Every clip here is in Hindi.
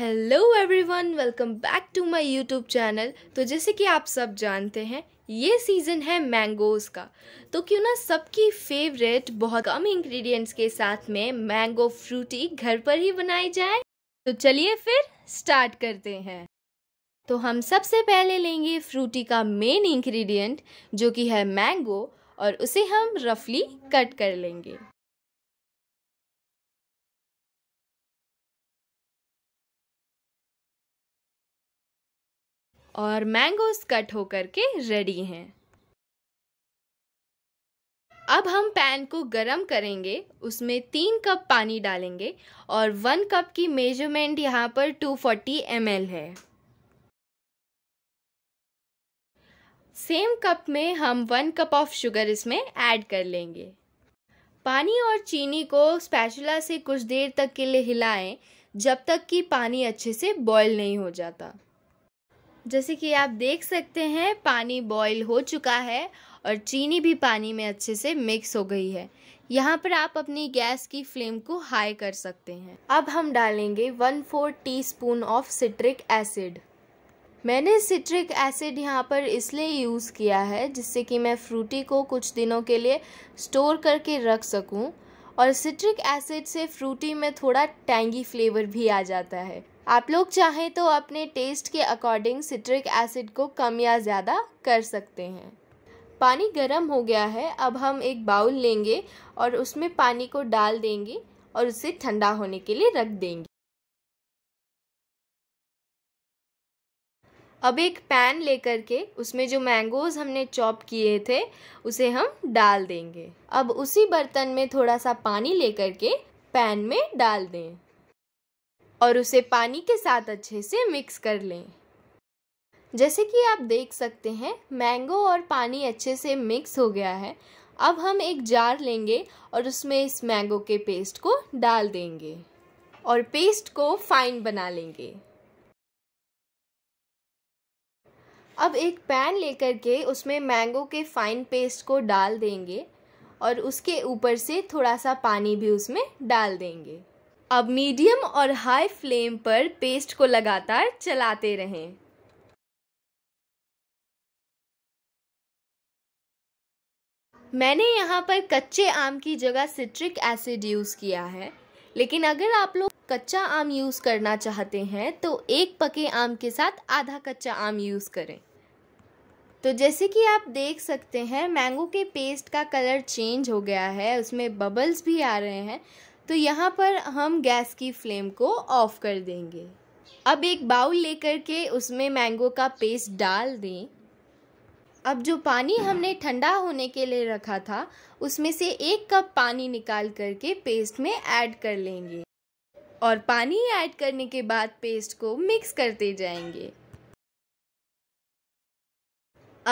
hello everyone welcome back to my YouTube channel तो जैसे कि आप सब जानते हैं ये सीज़न है मैंगोज़ का तो क्यों ना सबकी फेवरेट बहुत कम इंग्रेडिएंट्स के साथ में मैंगो फ्रूटी घर पर ही बनाई जाए तो चलिए फिर स्टार्ट करते हैं तो हम सबसे पहले लेंगे फ्रूटी का मेन इंग्रेडिएंट जो कि है मैंगो और उसे हम रफली कट कर लेंगे और मैंगोज कट होकर के रेडी हैं अब हम पैन को गरम करेंगे उसमें तीन कप पानी डालेंगे और वन कप की मेजरमेंट यहाँ पर 240 फोर्टी है सेम कप में हम वन कप ऑफ शुगर इसमें ऐड कर लेंगे पानी और चीनी को स्पैचुला से कुछ देर तक के लिए हिलाएं जब तक कि पानी अच्छे से बॉयल नहीं हो जाता जैसे कि आप देख सकते हैं पानी बॉईल हो चुका है और चीनी भी पानी में अच्छे से मिक्स हो गई है यहाँ पर आप अपनी गैस की फ्लेम को हाई कर सकते हैं अब हम डालेंगे one four teaspoon of citric acid मैंने सिट्रिक एसिड यहाँ पर इसलिए यूज़ किया है जिससे कि मैं फ्रूटी को कुछ दिनों के लिए स्टोर करके रख सकूँ और सिट्रिक एसिड से फ्रूटी में थोड़ा टैंगी फ्लेवर भी आ जाता है आप लोग चाहें तो अपने टेस्ट के अकॉर्डिंग सिट्रिक एसिड को कम या ज़्यादा कर सकते हैं पानी गर्म हो गया है अब हम एक बाउल लेंगे और उसमें पानी को डाल देंगे और उसे ठंडा होने के लिए रख देंगे अब एक पैन लेकर के उसमें जो मैंगोज हमने चॉप किए थे उसे हम डाल देंगे अब उसी बर्तन में थोड़ा सा पानी लेकर के पैन में डाल दें और उसे पानी के साथ अच्छे से मिक्स कर लें जैसे कि आप देख सकते हैं मैंगो और पानी अच्छे से मिक्स हो गया है अब हम एक जार लेंगे और उसमें इस मैंगो के पेस्ट को डाल देंगे और पेस्ट को फाइन बना लेंगे अब एक पैन लेकर के उसमें मैंगो के फाइन पेस्ट को डाल देंगे और उसके ऊपर से थोड़ा सा पानी भी उसमें डाल देंगे अब मीडियम और हाई फ्लेम पर पेस्ट को लगातार चलाते रहें मैंने यहाँ पर कच्चे आम की जगह सिट्रिक एसिड यूज़ किया है लेकिन अगर आप लोग कच्चा आम यूज़ करना चाहते हैं तो एक पके आम के साथ आधा कच्चा आम यूज़ करें तो जैसे कि आप देख सकते हैं मैंगो के पेस्ट का कलर चेंज हो गया है उसमें बबल्स भी आ रहे हैं तो यहाँ पर हम गैस की फ्लेम को ऑफ़ कर देंगे अब एक बाउल लेकर के उसमें मैंगो का पेस्ट डाल दें अब जो पानी हमने ठंडा होने के लिए रखा था उसमें से एक कप पानी निकाल करके पेस्ट में ऐड कर लेंगे और पानी ऐड करने के बाद पेस्ट को मिक्स करते जाएंगे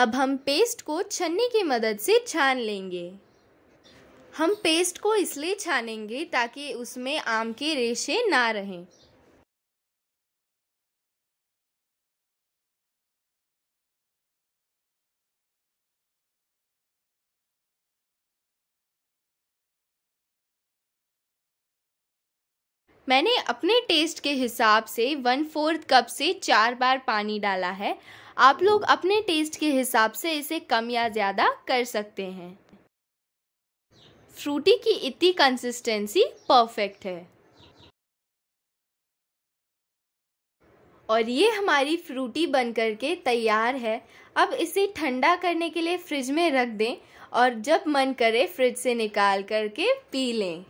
अब हम पेस्ट को छन्नी की मदद से छान लेंगे हम पेस्ट को इसलिए छानेंगे ताकि उसमें आम के रेशे ना रहें मैंने अपने टेस्ट के हिसाब से वन फोर्थ कप से चार बार पानी डाला है आप लोग अपने टेस्ट के हिसाब से इसे कम या ज़्यादा कर सकते हैं फ्रूटी की इतनी कंसिस्टेंसी परफेक्ट है और ये हमारी फ्रूटी बन कर के तैयार है अब इसे ठंडा करने के लिए फ्रिज में रख दें और जब मन करे फ्रिज से निकाल करके पी लें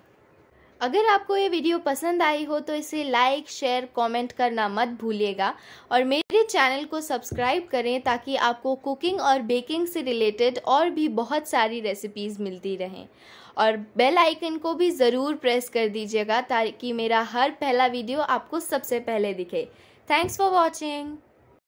अगर आपको ये वीडियो पसंद आई हो तो इसे लाइक शेयर कमेंट करना मत भूलिएगा और मेरे चैनल को सब्सक्राइब करें ताकि आपको कुकिंग और बेकिंग से रिलेटेड और भी बहुत सारी रेसिपीज़ मिलती रहें और बेल आइकन को भी ज़रूर प्रेस कर दीजिएगा ताकि मेरा हर पहला वीडियो आपको सबसे पहले दिखे थैंक्स फॉर वॉचिंग